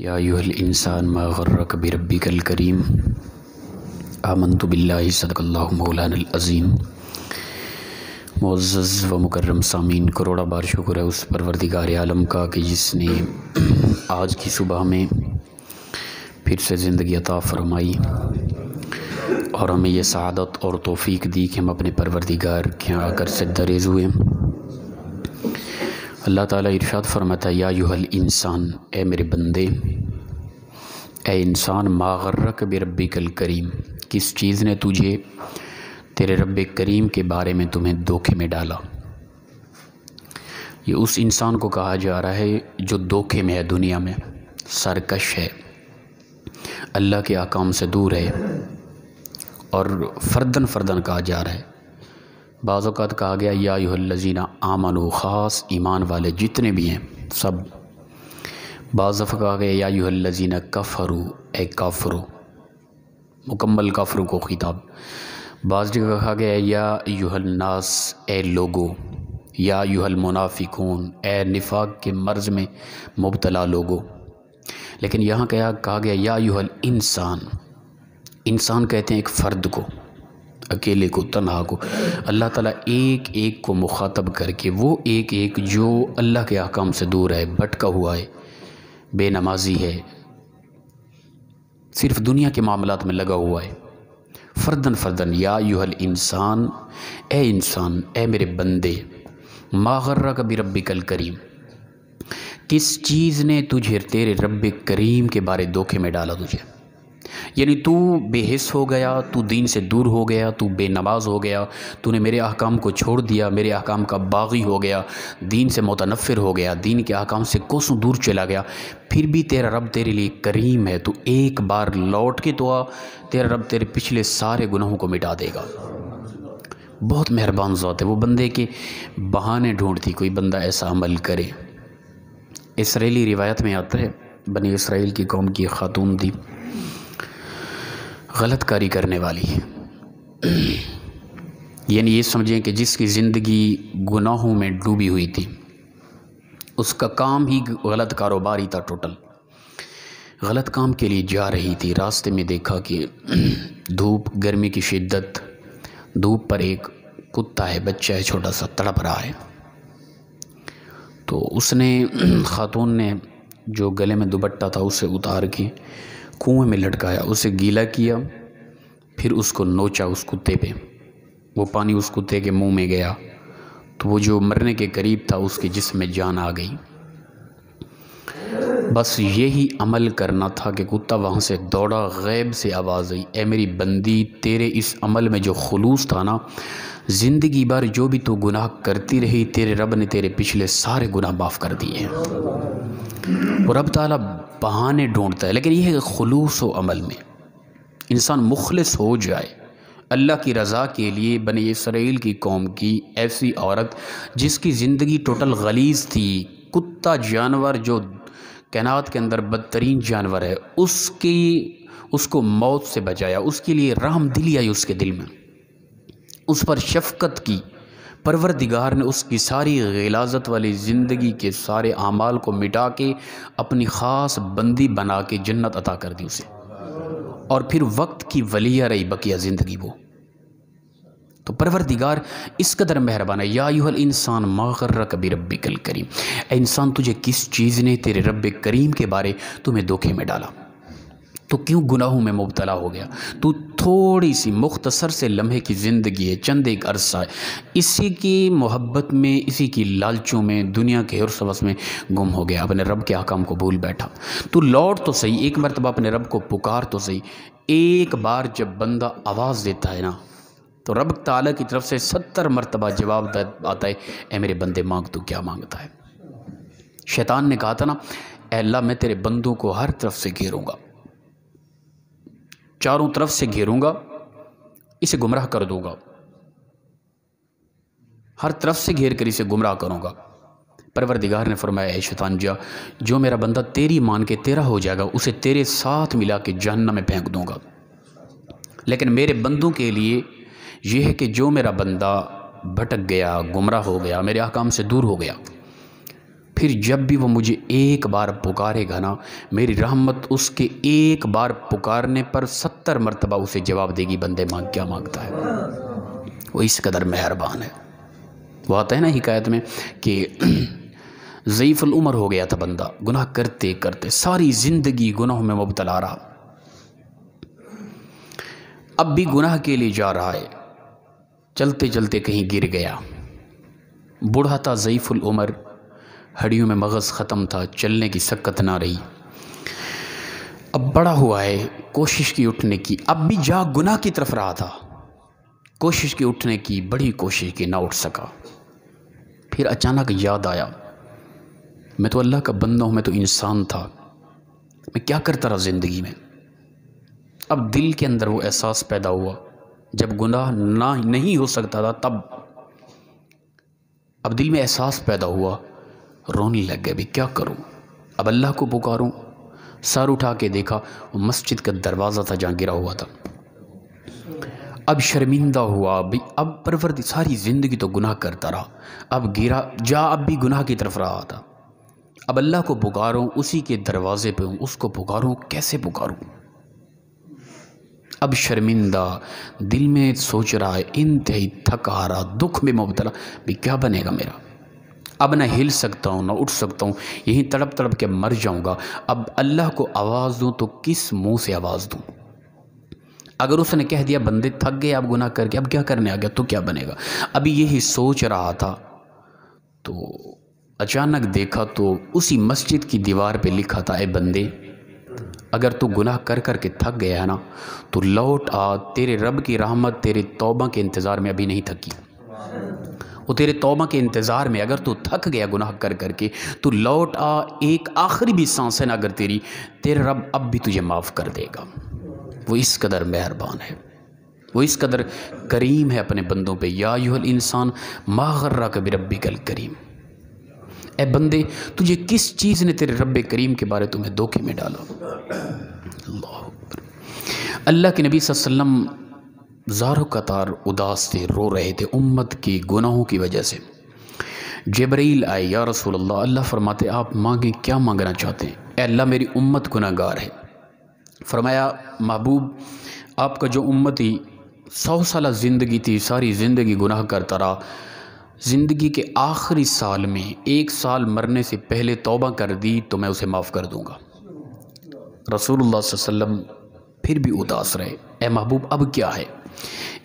यूहल इंसान मार्रक कल करीम आमन तो बिल्ल मौलानज़ीम मोज़ व मुकर्रम सामीन करोड़ा बार शुक्र है उस परवरदिगार आलम का कि जिसने आज की सुबह में फिर से ज़िंदगी अता फरमाई और हमें यह शहादत और तोफ़ी दी कि हम अपने परवरदिगार के आकर से दरेज़ हुए अल्लाह ताला इरशाद फरमाता या यूहल इंसान ए मेरे बंदे ए इंसान मागर्रक बरबी कल करीम किस चीज़ ने तुझे तेरे रब करीम के बारे में तुम्हें धोखे में डाला ये उस इंसान को कहा जा रहा है जो धोखे में है दुनिया में सरकश है अल्लाह के आकाम से दूर है और फर्दन फर्दन कहा जा रहा है बाज़ात कहा गया या याजीना आमन ख़ास ईमान वाले जितने भी हैं सब बाज़ कहा गया या याजीना कफ़रु ए काफरु मुकम्मल काफ़रू को ख़िताब बाज़ जगह कहा गया या यूहल नास ए लोगो या यूहल मुनाफिकून ए नफाक के मर्ज़ में मुबतला लोगो लेकिन यहाँ क्या कहा गया या यूहल इंसान इंसान कहते हैं एक फ़र्द को अकेले को तनहा को अल्लाह ताला एक एक को मुखातब करके वो एक एक जो अल्लाह के आकाम से दूर है भटका हुआ है बेनमाजी है सिर्फ दुनिया के मामला में लगा हुआ है फ़र्दन फ़र्दन या यूहल इंसान ए इंसान ए मेरे बंदे मागर्रा कभी रब कल करीम किस चीज़ ने तुझे तेरे रब करीम के बारे धोखे में डाला तुझे यानी तू बेहिस हो गया तू दीन से दूर हो गया तू बेनमाज हो गया तूने मेरे अहकाम को छोड़ दिया मेरे अहकाम का बागी हो गया दीन से मुतनफ़िर हो गया दीन के अहकाम से कोसों दूर चला गया फिर भी तेरा रब तेरे लिए करीम है तू एक बार लौट के तो आ तेरा रब तेरे पिछले सारे गुनाहों को मिटा देगा बहुत मेहरबान ज़ात है वो बंदे के बहाने ढूंढती कोई बंदा ऐसा अमल करे इसराइली रिवायत में आता है बनी इसराइल की कौम की खातून थी गलत कारी करने वाली है यानी ये समझें कि जिसकी ज़िंदगी गुनाहों में डूबी हुई थी उसका काम ही गलत कारोबार ही था टोटल गलत काम के लिए जा रही थी रास्ते में देखा कि धूप गर्मी की शिद्दत धूप पर एक कुत्ता है बच्चा है छोटा सा तड़प रहा है तो उसने खातून ने जो गले में दुपट्टा था उसे उतार के कुएं में लटकाया उसे गीला किया फिर उसको नोचा उस कुत्ते पे वो पानी उस कुत्ते के मुंह में गया तो वो जो मरने के करीब था उसके जिसम में जान आ गई बस यही अमल करना था कि कुत्ता वहाँ से दौड़ा गैब से आवाज़ आई ए मेरी बंदी तेरे इस अमल में जो खलूस था ना ज़िंदगी भर जो भी तू गुनाह करती रही तेरे रब ने तेरे पिछले सारे गुनाह माफ़ कर दिए और रब ताला बहाने ढूंढता है लेकिन यह है खलूस व अमल में इंसान मुखलस हो जाए अल्लाह की रज़ा के लिए बने इसराइल की कौम की ऐसी औरत जिसकी ज़िंदगी टोटल गलीज थी कुत्ता जानवर जो कैनात के अंदर बदतरीन जानवर है उसकी उसको मौत से बचाया उसके लिए रहम दिल आई उसके दिल में उस पर शफकत की परवरदिगार ने उसकी सारी गिलाजत वाली ज़िंदगी के सारे अमाल को मिटा के अपनी ख़ास बंदी बना के जन्नत अता कर दी उसे और फिर वक्त की वलिया रही बकिया ज़िंदगी वो तो परवरदिगार इस कदर मेहरबान है या यूहल इंसान माकर कभी रब कल करीम इंसान तुझे किस चीज़ ने तेरे रब करीम के बारे तुम्हें धोखे में डाला तो क्यों गुनाहों में मुबतला हो गया तो थोड़ी सी मुख्तसर से लम्हे की ज़िंदगी है चंद एक अरसा है इसी की मोहब्बत में इसी की लालचों में दुनिया के हर सवस में गुम हो गया अपने रब के आकाम को भूल बैठा तो लौट तो सही एक मरतबा अपने रब को पुकार तो सही एक बार जब बंदा आवाज़ देता है ना तो रब ताला की तरफ से सत्तर मरतबा जवाब आता है ए मेरे बंदे मांग तू क्या मांगता है शैतान ने कहा था ना अल्लाह मैं तेरे बंदों को हर तरफ से घेरूँगा चारों तरफ से घेरूंगा इसे गुमराह कर दूंगा हर तरफ से घेर कर इसे गुमराह करूंगा परवरदिगार ने फरमाया शैतान जा जो मेरा बंदा तेरी मान के तेरा हो जाएगा उसे तेरे साथ मिला के जानना में फेंक दूंगा लेकिन मेरे बंदों के लिए यह है कि जो मेरा बंदा भटक गया गुमराह हो गया मेरे अहकाम से दूर हो गया फिर जब भी वो मुझे एक बार पुकारेगा ना मेरी रहमत उसके एक बार पुकारने पर सत्तर मरतबा उसे जवाब देगी बंदे मांग क्या मांगता है वो इस कदर मेहरबान है वो आता है ना हिकायत में कि ज़यीफ़ुल उमर हो गया था बंदा गुनाह करते करते सारी ज़िंदगी गुनाहों में मुबतला रहा अब भी गुनाह के लिए जा रहा है चलते चलते कहीं गिर गया बूढ़ा था ज़यीफ़ुल उमर हड्डियों में मगज़ ख़त्म था चलने की सक्कत ना रही अब बड़ा हुआ है कोशिश की उठने की अब भी जा गुना की तरफ रहा था कोशिश की उठने की बड़ी कोशिश की ना उठ सका फिर अचानक याद आया मैं तो अल्लाह का बंदा हूँ मैं तो इंसान था मैं क्या करता रहा ज़िंदगी में अब दिल के अंदर वो एहसास पैदा हुआ जब गुनाह ना नहीं हो सकता था तब अब दिल में एहसास पैदा हुआ रोने लग गए भी क्या करूँ अब अल्लाह को पुकारूँ सर उठा के देखा मस्जिद का दरवाज़ा था जहाँ गिरा हुआ था अब शर्मिंदा हुआ अभी अब परवर सारी ज़िंदगी तो गुनाह करता रहा अब गिरा जा अब भी गुनाह की तरफ रहा था अब अल्लाह को पुकारो उसी के दरवाज़े पे हूँ उसको पुकारूं कैसे पुकारूं अब शर्मिंदा दिल में सोच रहा है इंतहाई थका आ रहा दुख में मुबतला भी क्या बनेगा मेरा अब ना हिल सकता हूँ ना उठ सकता हूँ यहीं तड़प तड़प के मर जाऊँगा अब अल्लाह को आवाज़ दूँ तो किस मुँह से आवाज़ दूँ अगर उसने कह दिया बंदे थक गए आप गुनाह करके अब क्या करने आ गया तो क्या बनेगा अभी यही सोच रहा था तो अचानक देखा तो उसी मस्जिद की दीवार पे लिखा था ए बंदे अगर तू गुनाह कर कर के थक गया है ना तो लौट आ तेरे रब की रहमत तेरे तौबा के इंतज़ार में अभी नहीं थकी वो तेरे तोबा के इंतज़ार में अगर तू थक गया गुनाह कर करके तू लौट आ एक आखिरी भी है ना अगर तेरी तेरे रब अब भी तुझे माफ़ कर देगा वो इस कदर मेहरबान है वो इस कदर करीम है अपने बंदों पे या यूहल इंसान माहर्रा कभी रबी कल करीम ए बंदे तुझे किस चीज़ ने तेरे रब करीम के बारे तुम्हें धोखे में डाला अल्लाह के नबी वसल्लम ज़ारो कतार उदास थे रो रहे थे उम्मत के गुनाहों की वजह से जबरील आए या रसूल अल्लाह अल्लाह फरमाते आप मांगे क्या मांगना चाहते हैं अल्लाह मेरी उम्मत गुनागार है फरमाया महबूब आपका जो ही सौ साल ज़िंदगी थी सारी ज़िंदगी गुनाह करता रहा ज़िंदगी के आखिरी साल में एक साल मरने से पहले तोबा कर दी तो मैं उसे माफ़ कर दूँगा रसूल वसम फिर भी उदास रहे ए महबूब अब क्या है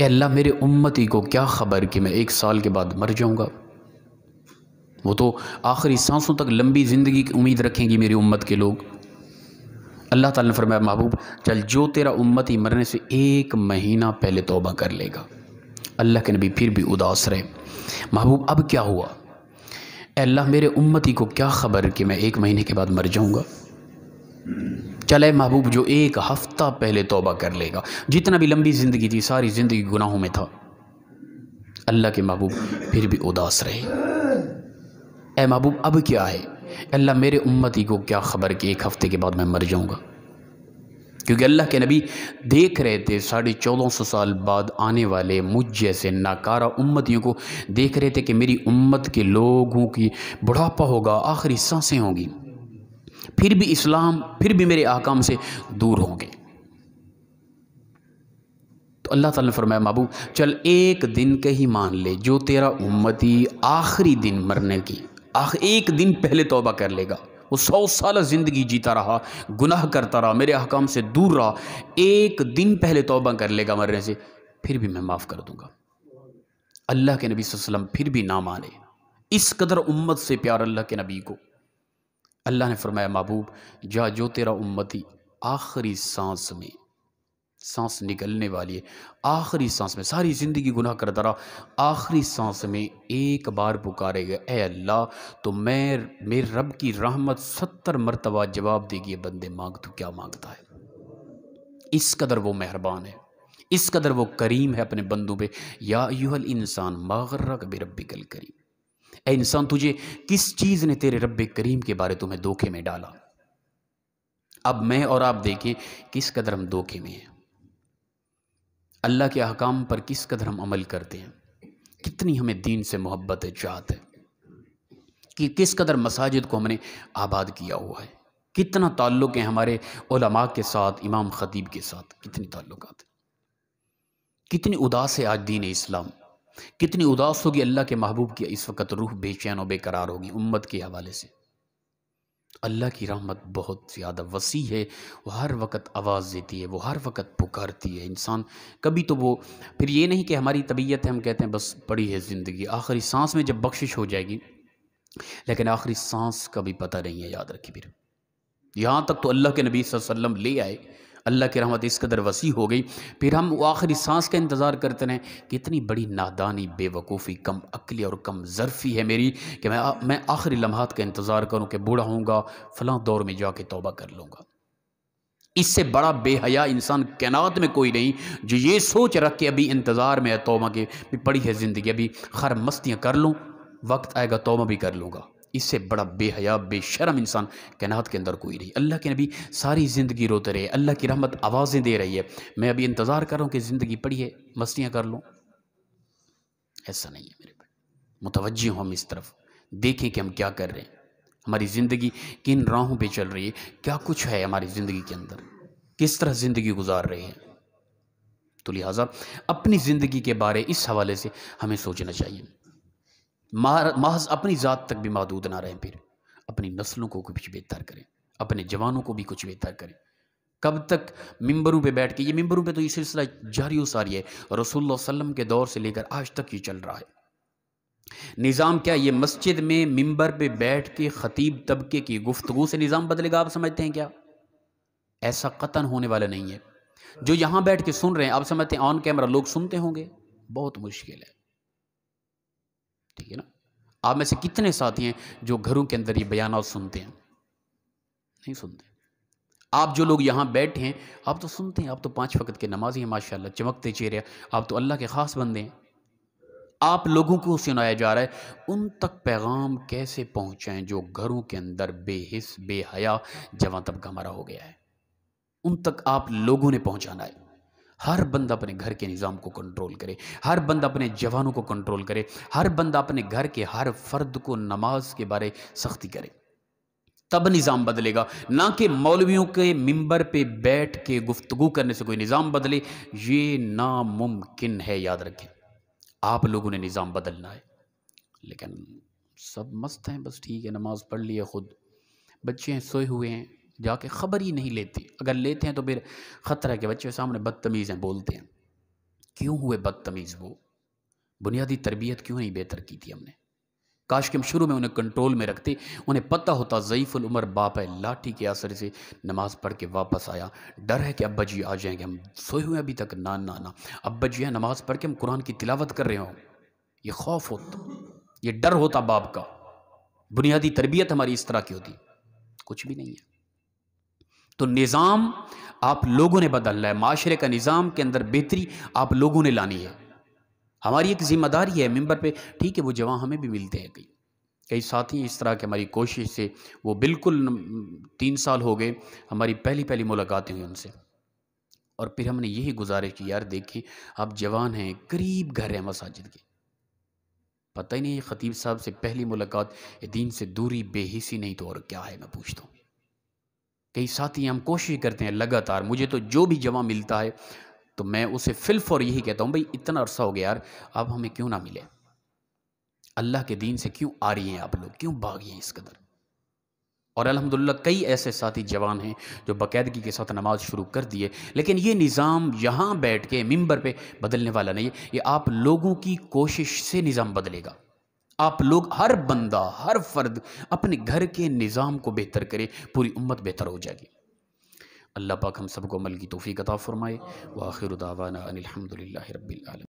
ए अल्लाह मेरे उम्मती को क्या ख़बर कि मैं एक साल के बाद मर जाऊँगा वो तो आखिरी सांसों तक लंबी ज़िंदगी की उम्मीद रखेंगी मेरी उम्मत के लोग अल्लाह ताला ने फरमाया महबूब चल जो तेरा उम्मत ही मरने से एक महीना पहले तोबा कर लेगा अल्लाह के नबी फिर भी उदास रहे महबूब अब क्या हुआ अल्लाह मेरे उम्मती को क्या ख़बर कि मैं एक महीने के बाद मर जाऊँगा चले महबूब जो एक हफ़्ता पहले तोबा कर लेगा जितना भी लंबी ज़िंदगी थी सारी ज़िंदगी गुनाहों में था अल्लाह के महबूब फिर भी उदास रहे ए महबूब अब क्या है अल्लाह मेरे उम्मती को क्या ख़बर कि एक हफ़्ते के बाद मैं मर जाऊँगा क्योंकि अल्लाह के नबी देख रहे थे साढ़े चौदह सौ साल बाद आने वाले मुझ जैसे नाकारा उम्मतियों को देख रहे थे कि मेरी उम्मत के लोगों की बुढ़ापा होगा आखिरी सांसें होंगी फिर भी इस्लाम फिर भी मेरे आकाम से दूर होंगे तो अल्लाह ताला ने फरमाया माबू चल एक दिन के ही मान ले जो तेरा उम्मती आखिरी दिन मरने की आख एक दिन पहले तौबा कर लेगा वो सौ साल ज़िंदगी जीता रहा गुनाह करता रहा मेरे अहकाम से दूर रहा एक दिन पहले तौबा कर लेगा मरने से फिर भी मैं माफ़ कर दूंगा अल्लाह के नबी वसल्लम फिर भी ना माने इस कदर उम्मत से प्यार अल्लाह के नबी को अल्लाह ने फरमाया महबूब जा जो तेरा उम्मती आखिरी सांस में सांस निकलने वाली है आखिरी सांस में सारी ज़िंदगी गुनाह करता रहा आखिरी सांस में एक बार पुकारे गए ए अल्लाह तो मैं मेरे रब की रहमत सत्तर मरतबा जवाब देगी बंदे मांग तो क्या मांगता है इस कदर वो मेहरबान है इस कदर वो करीम है अपने बंदों पे या यूहल इंसान मागर्रा कभी रब्बिकल करीम ए इंसान तुझे किस चीज़ ने तेरे रब करीम के बारे तुम्हें धोखे में डाला अब मैं और आप देखें किस कदर हम धोखे में हैं अल्लाह के अहकाम पर किस कदर हम अमल करते हैं कितनी हमें दीन से मोहब्बत है चाहत है कि किस कदर मसाजिद को हमने आबाद किया हुआ है कितना ताल्लुक़ है हमारे ओलमा के साथ इमाम ख़तीब के साथ कितनी ताल्लुक कितनी उदास है आज दीन इस्लाम कितनी उदास होगी अल्लाह के महबूब की इस वक्त रूह बेचैन और बेकरार होगी उम्मत के हवाले से अल्लाह की रहमत बहुत ज़्यादा वसी है वो हर वक्त आवाज़ देती है वो हर वक्त पुकारती है इंसान कभी तो वो फिर ये नहीं कि हमारी तबीयत है हम कहते हैं बस पड़ी है ज़िंदगी आखिरी सांस में जब बख्शिश हो जाएगी लेकिन आखिरी सांस का भी पता नहीं है याद रखिए फिर यहाँ तक तो अल्लाह के नबी वसल्लम ले आए अल्लाह की रहमत इस कदर वसी हो गई फिर हम आखिरी सांस का इंतज़ार करते रहें कितनी बड़ी नादानी बेवकूफ़ी कम अकली और कम ज़रफ़ी है मेरी कि मैं मैं आखिरी लम्हात का इंतज़ार करूँ कि बूढ़ा हूँ फ़लाँ दौर में जा तौबा कर लूँगा इससे बड़ा बेहया इंसान कैनात में कोई नहीं जो ये सोच रख के अभी इंतज़ार में है तोबा के भी पड़ी है ज़िंदगी अभी खर मस्तियाँ कर लूँ वक्त आएगा तोबा भी कर लूँगा इससे बड़ा बेहया बेशरम इंसान कैनात के अंदर कोई नहीं अल्लाह के नबी सारी ज़िंदगी रोते रहे अल्लाह की रहमत आवाज़ें दे रही है मैं अभी इंतज़ार कर रहा हूँ कि ज़िंदगी पढ़िए है मस्तियाँ कर लूँ ऐसा नहीं है मेरे पर हूँ हम इस तरफ देखें कि हम क्या कर रहे हैं हमारी ज़िंदगी किन राहों पर चल रही है क्या कुछ है हमारी ज़िंदगी के अंदर किस तरह ज़िंदगी गुजार रहे हैं तो लिहाजा अपनी ज़िंदगी के बारे इस हवाले से हमें सोचना चाहिए महज अपनी ज़ात तक भी महदूद ना रहें फिर अपनी नस्लों को कुछ बेहतर करें अपने जवानों को भी कुछ बेहतर करें कब तक मिंबरों पे बैठ के ये मिंबरों पे तो ये सिलसिला जारी सारी है रसूल वसल्लम के दौर से लेकर आज तक ये चल रहा है निज़ाम क्या ये मस्जिद में मिंबर पे बैठ के ख़तीब तबके की गुफ्तगु से निज़ाम बदलेगा आप समझते हैं क्या ऐसा कतन होने वाला नहीं है जो यहाँ बैठ के सुन रहे हैं आप समझते हैं ऑन कैमरा लोग सुनते होंगे बहुत मुश्किल है ठीक है ना आप में से कितने साथी हैं जो घरों के अंदर ये बयान सुनते हैं नहीं सुनते आप जो लोग यहाँ बैठे हैं आप तो सुनते हैं आप तो पांच वक्त के नमाजी हैं माशाल्लाह चमकते चेहरे आप तो अल्लाह के ख़ास बंदे हैं आप लोगों को सुनाया जा रहा है उन तक पैगाम कैसे पहुँचाएँ जो घरों के अंदर बेहिस बेहया जवा तबका हमारा हो गया है उन तक आप लोगों ने पहुँचाना है हर बंदा अपने घर के निज़ाम को कंट्रोल करे हर बंदा अपने जवानों को कंट्रोल करे हर बंदा अपने घर के हर फर्द को नमाज के बारे सख्ती करे तब निज़ाम बदलेगा ना कि मौलवियों के मिंबर पे बैठ के गुफ्तगु करने से कोई निज़ाम बदले ये नामुमकिन है याद रखें आप लोगों ने निज़ाम बदलना है लेकिन सब मस्त हैं बस ठीक है नमाज़ पढ़ लिया ख़ुद बच्चे हैं सोए हुए हैं जाके ख़बर ही नहीं लेती अगर लेते हैं तो फिर ख़तरा है कि बच्चे सामने बदतमीज़ हैं बोलते हैं क्यों हुए बदतमीज़ वो बुनियादी तरबियत क्यों नहीं बेहतर की थी हमने काश के हम शुरू में उन्हें कंट्रोल में रखते उन्हें पता होता ज़यीफ़ुल उमर बाप है लाठी के असर से नमाज़ पढ़ के वापस आया डर है कि अब्बा जी आ जाएंगे हम सोए हुए अभी तक ना ना ना अब्बा जी है नमाज़ पढ़ के हम कुरान की तिलावत कर रहे हों ये खौफ होता ये डर होता बाप का बुनियादी तरबियत हमारी इस तरह की होती कुछ भी नहीं है तो निज़ाम आप लोगों ने बदलना है माशरे का निज़ाम के अंदर बेहतरी आप लोगों ने लानी है हमारी एक ज़िम्मेदारी है मेम्बर पर ठीक है वो जवाब हमें भी मिलते हैं कई कई साथी इस तरह के हमारी कोशिश से वो बिल्कुल तीन साल हो गए हमारी पहली पहली मुलाकातें हुई उनसे और फिर हमने यही गुजारिश की यार देखिए आप जवान हैं करीब घर हैं मसाजिद के पता ही नहीं खतीब साहब से पहली मुलाकात दीन से दूरी बेहिसी नहीं तो और क्या है मैं पूछता हूँ कई साथी हम कोशिश करते हैं लगातार मुझे तो जो भी जमा मिलता है तो मैं उसे फिल्फ और यही कहता हूँ भाई इतना अरसा हो गया यार अब हमें क्यों ना मिले अल्लाह के दीन से क्यों आ रही हैं आप लोग क्यों भागी हैं इस कदर और अल्हम्दुलिल्लाह कई ऐसे साथी जवान हैं जो बाकायदगी के साथ नमाज शुरू कर दिए लेकिन ये निज़ाम यहाँ बैठ के मंबर पे बदलने वाला नहीं है ये आप लोगों की कोशिश से निज़ाम बदलेगा आप लोग हर बंदा हर फर्द अपने घर के निज़ाम को बेहतर करे पूरी उम्मत बेहतर हो जाएगी अल्लाह पाक हम सबको अमल की तोफ़ी कता फ़रमाए वाखिर दावाना अनिलहमदिल्ला रबीआलम